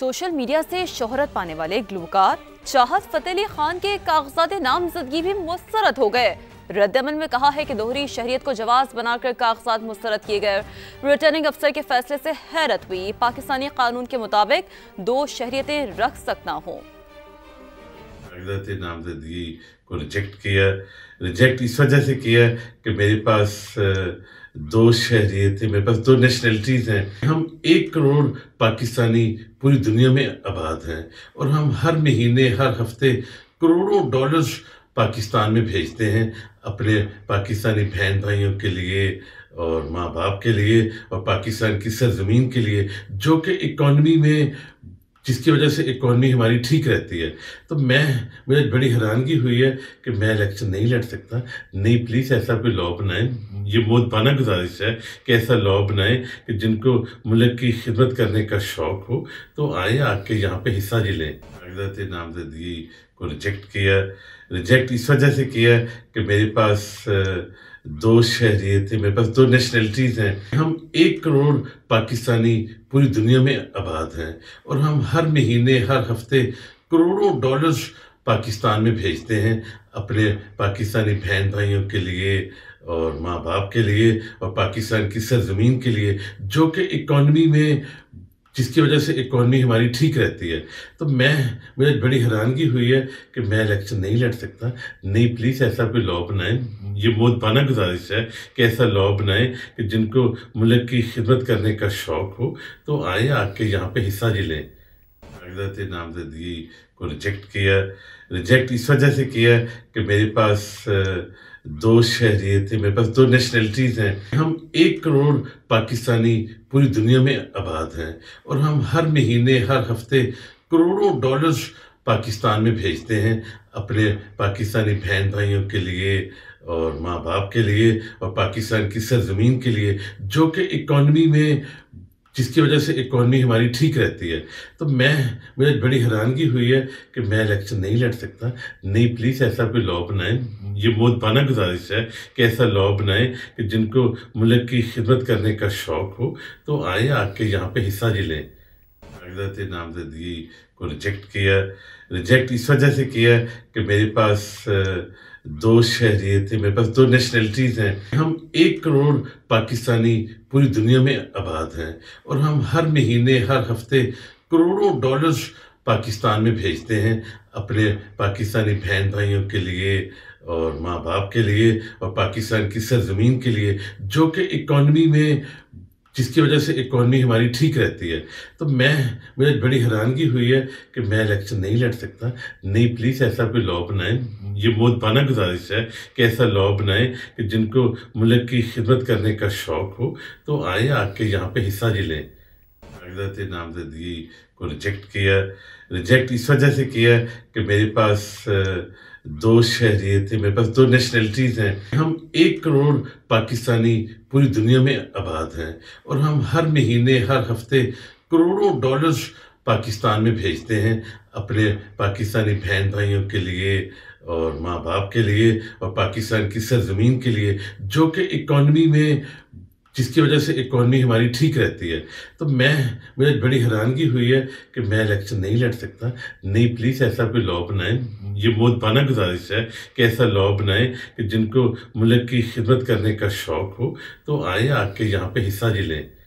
social media से शोहरत पाने वाले ग्लूकार चाहत फतेह अली खान के कागजात नामजदगी भी मुस्रद हो गए रद्दमन में कहा है कि दोहरी शहरियत को जवाब बनाकर कागजात मुस्रद किए गए रिटर्निंग अफसर के फैसले से हैरत हुई पाकिस्तानी कानून के मुताबिक दो शहरियतें रख सकना हो नामजदगी को रिजेक्ट किया रिजेक्ट इस वजह से किया कि मेरे पास दो शहरीतें मेरे पास दो नेशनलिटीज़ हैं हम एक करोड़ पाकिस्तानी पूरी दुनिया में आबाद हैं और हम हर महीने हर हफ्ते करोड़ों डॉलर्स पाकिस्तान में भेजते हैं अपने पाकिस्तानी बहन भाइयों के लिए और माँ बाप के लिए और पाकिस्तान की सरजमीन के लिए जो कि इकॉनमी में जिसकी वजह से इकोनॉमी हमारी ठीक रहती है तो मैं मुझे बड़ी हैरानगी हुई है कि मैं इलेक्शन नहीं लड़ सकता नहीं प्लीज़ ऐसा कोई लॉ बनाएं ये बहुत पाना गुजारिश है कि ऐसा लॉ बनाएं कि जिनको मुल्क की खिदमत करने का शौक़ हो तो आए आके यहाँ पे हिस्सा जी लें नामजदगी को रिजेक्ट किया रिजेक्ट इस वजह से किया कि मेरे पास दो शहरी थे मेरे पास दो नेशनलिटीज़ हैं हम एक करोड़ पाकिस्तानी पूरी दुनिया में आबाद हैं और हम हर महीने हर हफ्ते करोड़ों डॉलर्स पाकिस्तान में भेजते हैं अपने पाकिस्तानी बहन भाइयों के लिए और माँ बाप के लिए और पाकिस्तान की सरजमीन के लिए जो कि इकॉनमी में जिसकी वजह से इकॉनमी हमारी ठीक रहती है तो मैं मुझे बड़ी हैरानगी हुई है कि मैं इलेक्शन नहीं लड़ सकता नहीं प्लीज़ ऐसा कोई लॉ बनाएं ये बहुत बाना गुजारिश है कि ऐसा लॉ बनाएं कि जिनको मुल्क की खिदमत करने का शौक़ हो तो आए आके यहाँ पे हिस्सा जी लें कागजात नामजदगी को रिजेक्ट किया रिजेक्ट इस वजह से किया कि मेरे पास दो शहरी थे मेरे पास दो नेशनलिटीज़ हैं हम एक करोड़ पाकिस्तानी पूरी दुनिया में आबाद हैं और हम हर महीने हर हफ्ते करोड़ों डॉलर्स पाकिस्तान में भेजते हैं अपने पाकिस्तानी बहन भाइयों के लिए और माँ बाप के लिए और पाकिस्तान की सरजमीन के लिए जो कि इकॉनमी में जिसकी वजह से इकोनॉमी हमारी ठीक रहती है तो मैं मुझे बड़ी हैरानगी हुई है कि मैं इलेक्शन नहीं लड़ सकता नहीं प्लीज़ ऐसा कोई लॉ बनाएं ये बहुत बाना गुजारिश है कि ऐसा लॉ बनाएं कि जिनको मुल्क की खिदमत करने का शौक़ हो तो आए आके यहाँ पे हिस्सा जी लें कागजात नामजदगी को रिजेक्ट किया रिजेक्ट इस वजह से किया कि मेरे पास दो शहरीतें मेरे पास दो नेशनलिटीज़ हैं हम एक करोड़ पाकिस्तानी पूरी दुनिया में आबाद हैं और हम हर महीने हर हफ्ते करोड़ों डॉलर्स पाकिस्तान में भेजते हैं अपने पाकिस्तानी बहन भाइयों के लिए और माँ बाप के लिए और पाकिस्तान की सरजमीन के लिए जो कि इकॉनमी में जिसकी वजह से इकोनॉमी हमारी ठीक रहती है तो मैं मुझे बड़ी हैरानगी हुई है कि मैं इलेक्शन नहीं लड़ सकता नहीं प्लीज़ ऐसा कोई लॉ बनाएं ये बहुत बाना गुजारिश है कि ऐसा लॉ बनाएं कि जिनको मुल्क की खिदमत करने का शौक़ हो तो आए आके यहाँ पे हिस्सा जी लें थे तो नामजदगी को रिजेक्ट किया रिजेक्ट इस वजह से किया कि मेरे पास दो शहरी थे मेरे पास दो नेशनलिटीज़ हैं हम एक करोड़ पाकिस्तानी पूरी दुनिया में आबाद हैं और हम हर महीने हर हफ्ते करोड़ों डॉलर्स पाकिस्तान में भेजते हैं अपने पाकिस्तानी बहन भाइयों के लिए और माँ बाप के लिए और पाकिस्तान की सरजमीन के लिए जो कि इकॉनमी में जिसकी वजह से इकोनॉमी हमारी ठीक रहती है तो मैं मुझे बड़ी हैरानगी हुई है कि मैं इलेक्शन नहीं लड़ सकता नहीं प्लीज़ ऐसा कोई लॉ बनाएं ये बहुत बाना गुजारिश है कि ऐसा लॉ बनाएं कि जिनको मुल्क की खिदमत करने का शौक़ हो तो आए आके यहाँ पे हिस्सा जी लें